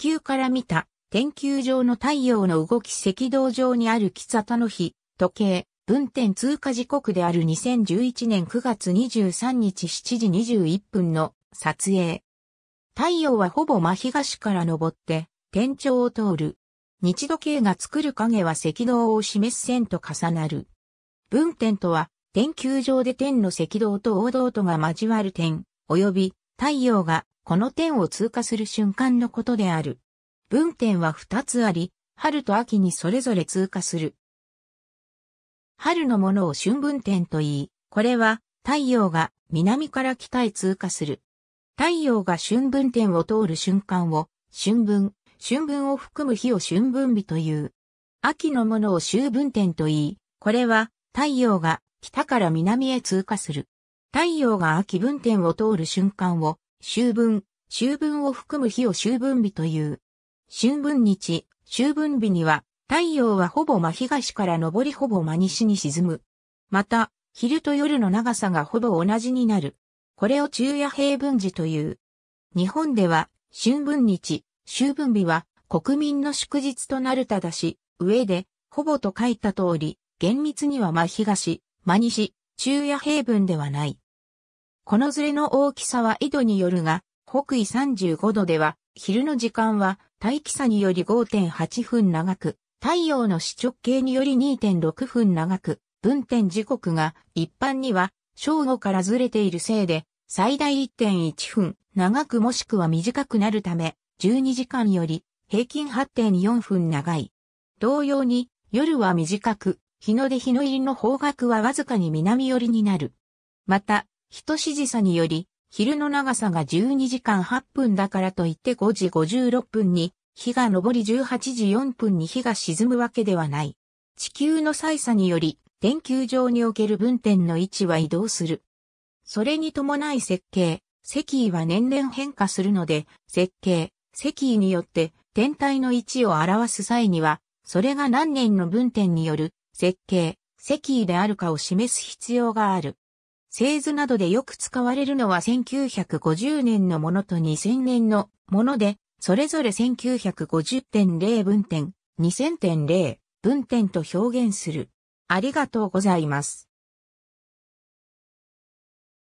球から見た天球上の太陽の動き赤道上にある喫茶田の日、時計、分点通過時刻である2011年9月23日7時21分の撮影。太陽はほぼ真東から昇って、天頂を通る。日時計が作る影は赤道を示す線と重なる。分点とは、天球上で天の赤道と黄道とが交わる点、及び太陽がこの点を通過する瞬間のことである。分点は2つあり、春と秋にそれぞれ通過する。春のものを春分点と言い、これは太陽が南から北へ通過する。太陽が春分点を通る瞬間を春分、春分を含む日を春分日という。秋のものを秋分点と言い、これは太陽が北から南へ通過する。太陽が秋分点を通る瞬間を秋分、秋分を含む日を秋分日という。春分日、秋分日には、太陽はほぼ真東から昇りほぼ真西に沈む。また、昼と夜の長さがほぼ同じになる。これを昼夜平分時という。日本では、春分日、秋分日は国民の祝日となるただし、上で、ほぼと書いた通り、厳密には真東、真西、昼夜平分ではない。このズレの大きさは緯度によるが、北緯35度では、昼の時間は大気差により5.8分長く、太陽の視直径により2.6分長く、分点時刻が一般には正午からずれているせいで、最大1.1分長くもしくは短くなるため、12時間より平均8.4分長い。同様に、夜は短く、日の出日の入りの方角はわずかに南寄りになる。また、人指示差により、昼の長さが12時間8分だからといって5時56分に、日が昇り18時4分に日が沈むわけではない。地球の歳差により、電球上における分点の位置は移動する。それに伴い設計、石位は年々変化するので、設計、石位によって天体の位置を表す際には、それが何年の分点による設計、石位であるかを示す必要がある。製図などでよく使われるのは1950年のものと2000年のもので、それぞれ1950.0分点、2000.0分点と表現する。ありがとうございます。